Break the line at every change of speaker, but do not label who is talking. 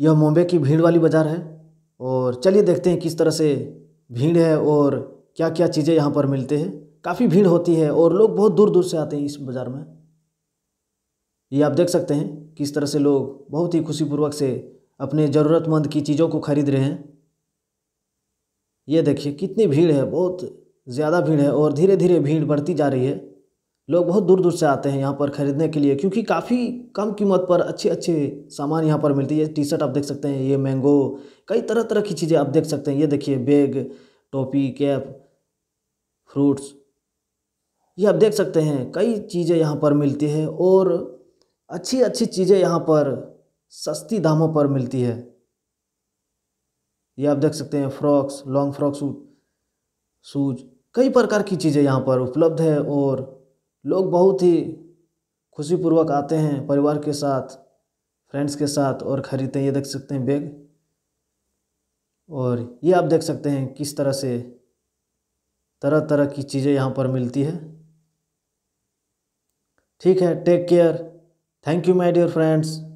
यह मुंबई की भीड़ वाली बाज़ार है और चलिए देखते हैं किस तरह से भीड़ है और क्या क्या चीज़ें यहाँ पर मिलते हैं काफ़ी भीड़ होती है और लोग बहुत दूर दूर से आते हैं इस बाज़ार में ये आप देख सकते हैं किस तरह से लोग बहुत ही खुशीपूर्वक से अपने ज़रूरतमंद की चीज़ों को खरीद रहे हैं ये देखिए कितनी भीड़ है बहुत ज़्यादा भीड़ है और धीरे धीरे भीड़ बढ़ती जा रही है लोग बहुत दूर दूर से आते हैं यहाँ पर ख़रीदने के लिए क्योंकि काफ़ी कम कीमत पर अच्छे अच्छे सामान यहाँ पर मिलती है टी शर्ट आप देख सकते हैं ये मैंगो कई तरह तरह की चीज़ें आप देख सकते हैं ये देखिए बैग टोपी कैप फ्रूट्स ये आप देख सकते हैं कई चीज़ें यहाँ पर मिलती है और अच्छी अच्छी चीज़ें यहाँ पर सस्ती दामों पर मिलती है ये आप देख सकते हैं frocks long frock suit shoes कई प्रकार की चीज़ें यहाँ पर उपलब्ध है और लोग बहुत ही खुशीपूर्वक आते हैं परिवार के साथ फ्रेंड्स के साथ और ख़रीदते हैं ये देख सकते हैं बैग और ये आप देख सकते हैं किस तरह से तरह तरह की चीज़ें यहाँ पर मिलती है ठीक है take care thank you my dear friends